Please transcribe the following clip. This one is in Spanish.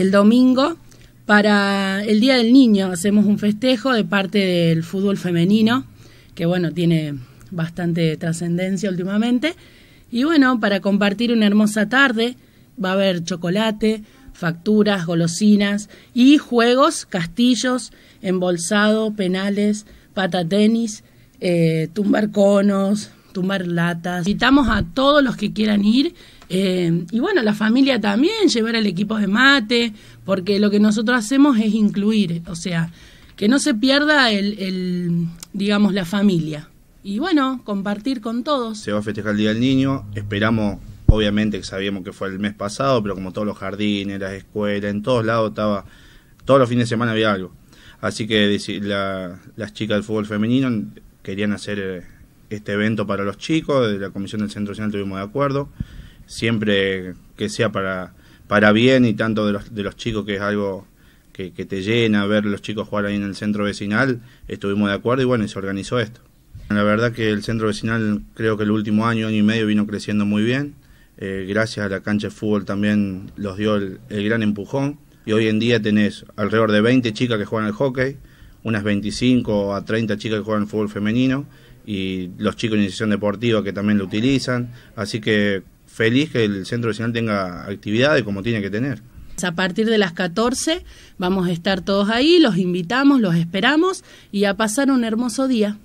el domingo para el Día del Niño. Hacemos un festejo de parte del fútbol femenino, que bueno, tiene bastante trascendencia últimamente. Y bueno, para compartir una hermosa tarde va a haber chocolate, facturas, golosinas y juegos, castillos, embolsado, penales, pata tenis, eh, tumbar conos, tumbar latas. Invitamos a todos los que quieran ir. Eh, y bueno, la familia también, llevar el equipo de mate, porque lo que nosotros hacemos es incluir, o sea, que no se pierda el, el digamos, la familia. Y bueno, compartir con todos. Se va a festejar el Día del Niño, esperamos, obviamente que sabíamos que fue el mes pasado, pero como todos los jardines, las escuelas, en todos lados estaba, todos los fines de semana había algo. Así que la, las chicas del fútbol femenino querían hacer eh, este evento para los chicos, de la Comisión del Centro Vecinal estuvimos de acuerdo, siempre que sea para, para bien y tanto de los, de los chicos que es algo que, te llena ver los chicos jugar ahí en el centro vecinal, estuvimos de acuerdo y bueno, y se organizó esto. La verdad que el centro vecinal creo que el último año, año y medio vino creciendo muy bien, eh, gracias a la cancha de fútbol también los dio el, el gran empujón y hoy en día tenés alrededor de 20 chicas que juegan al hockey, unas 25 a 30 chicas que juegan al fútbol femenino y los chicos de iniciación deportiva que también lo utilizan. Así que feliz que el Centro Nacional tenga actividades como tiene que tener. A partir de las 14 vamos a estar todos ahí, los invitamos, los esperamos y a pasar un hermoso día.